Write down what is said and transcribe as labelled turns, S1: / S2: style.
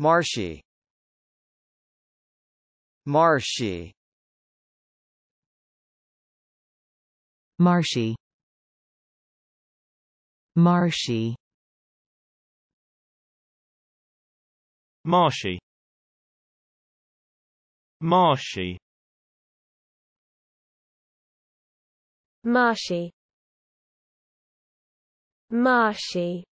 S1: Marshy Marshy Marshy Marshy Marshy Marshy Marshy Marshy